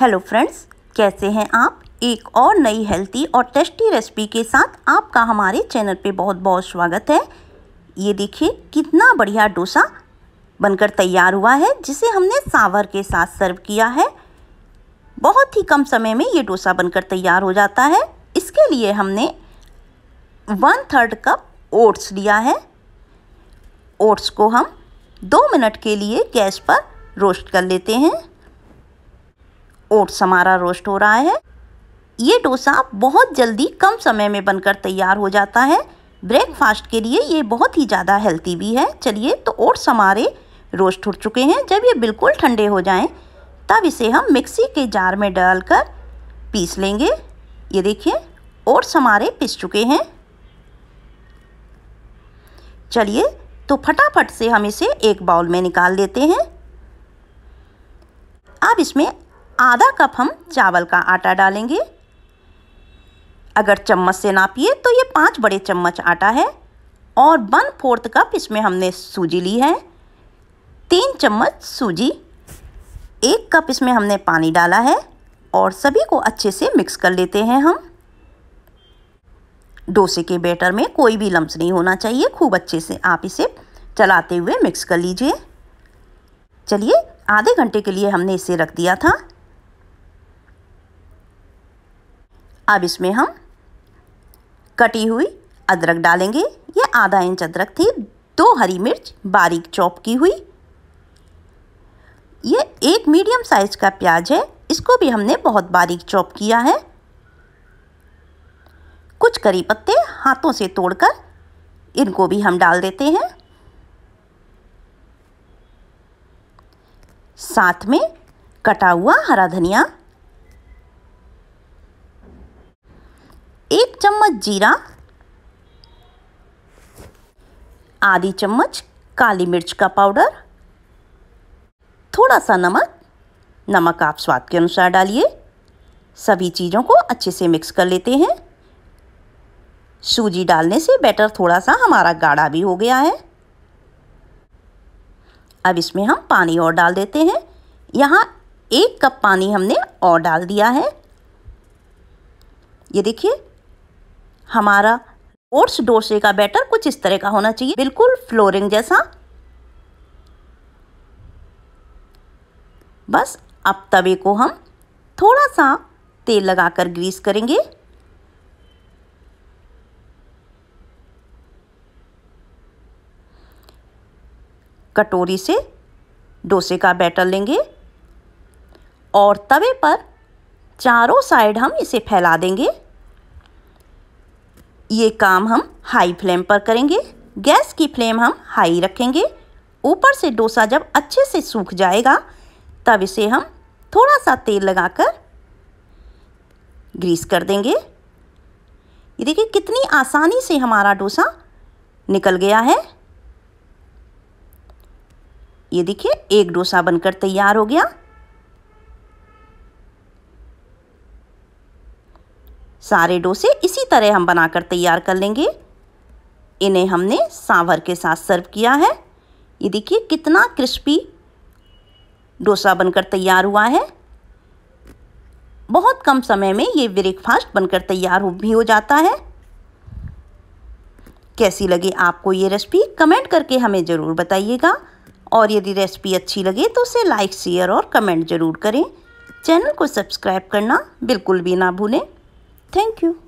Hello friends कैसे हैं आप एक और नई हेल्थी और टेस्टी रेसिपी के साथ आपका हमारे चैनल पे बहुत बहुत स्वागत है ये देखिए कितना बढ़िया डोसा बनकर तैयार हुआ है जिसे हमने सांवर के साथ सर्व किया है बहुत ही कम समय में ये डोसा बनकर तैयार हो जाता है इसके लिए हमने वन थर्ड कप ओट्स लिया है ओट्स को हम दो मिनट के लिए गैस पर रोस्ट कर लेते हैं ओट्स हमारा रोस्ट हो रहा है ये डोसा बहुत जल्दी कम समय में बनकर तैयार हो जाता है ब्रेकफास्ट के लिए ये बहुत ही ज़्यादा हेल्थी भी है चलिए तो ओट्स हमारे रोस्ट हो चुके हैं जब ये बिल्कुल ठंडे हो जाएं तब इसे हम मिक्सी के जार में डालकर पीस लेंगे ये देखिए ओट्स हमारे पिस चुके हैं चलिए तो फटाफट से हम इसे एक बाउल में निकाल लेते हैं अब इसमें आधा कप हम चावल का आटा डालेंगे अगर चम्मच से नापिए तो ये पाँच बड़े चम्मच आटा है और वन फोर्थ कप इसमें हमने सूजी ली है तीन चम्मच सूजी एक कप इसमें हमने पानी डाला है और सभी को अच्छे से मिक्स कर लेते हैं हम डोसे के बैटर में कोई भी लम्स नहीं होना चाहिए खूब अच्छे से आप इसे चलाते हुए मिक्स कर लीजिए चलिए आधे घंटे के लिए हमने इसे रख दिया था अब इसमें हम कटी हुई अदरक डालेंगे ये आधा इंच अदरक थी दो हरी मिर्च बारीक चॉप की हुई ये एक मीडियम साइज का प्याज है इसको भी हमने बहुत बारीक चॉप किया है कुछ करी पत्ते हाथों से तोड़कर इनको भी हम डाल देते हैं साथ में कटा हुआ हरा धनिया चम्मच जीरा आधी चम्मच काली मिर्च का पाउडर थोड़ा सा नमक नमक आप स्वाद के अनुसार डालिए सभी चीज़ों को अच्छे से मिक्स कर लेते हैं सूजी डालने से बैटर थोड़ा सा हमारा गाढ़ा भी हो गया है अब इसमें हम पानी और डाल देते हैं यहाँ एक कप पानी हमने और डाल दिया है ये देखिए हमारा ओट्स डोसे का बैटर कुछ इस तरह का होना चाहिए बिल्कुल फ्लोरिंग जैसा बस अब तवे को हम थोड़ा सा तेल लगाकर ग्रीस करेंगे कटोरी से डोसे का बैटर लेंगे और तवे पर चारों साइड हम इसे फैला देंगे ये काम हम हाई फ्लेम पर करेंगे गैस की फ्लेम हम हाई रखेंगे ऊपर से डोसा जब अच्छे से सूख जाएगा तब इसे हम थोड़ा सा तेल लगाकर ग्रीस कर देंगे ये देखिए कितनी आसानी से हमारा डोसा निकल गया है ये देखिए एक डोसा बनकर तैयार हो गया सारे डोसे इसी तरह हम बनाकर तैयार कर लेंगे इन्हें हमने सांभर के साथ सर्व किया है ये देखिए कितना क्रिस्पी डोसा बनकर तैयार हुआ है बहुत कम समय में ये ब्रेकफास्ट बनकर तैयार हो भी हो जाता है कैसी लगी आपको ये रेसिपी कमेंट करके हमें ज़रूर बताइएगा और यदि रेसिपी अच्छी लगे तो उसे लाइक शेयर और कमेंट ज़रूर करें चैनल को सब्सक्राइब करना बिल्कुल भी ना भूलें Thank you.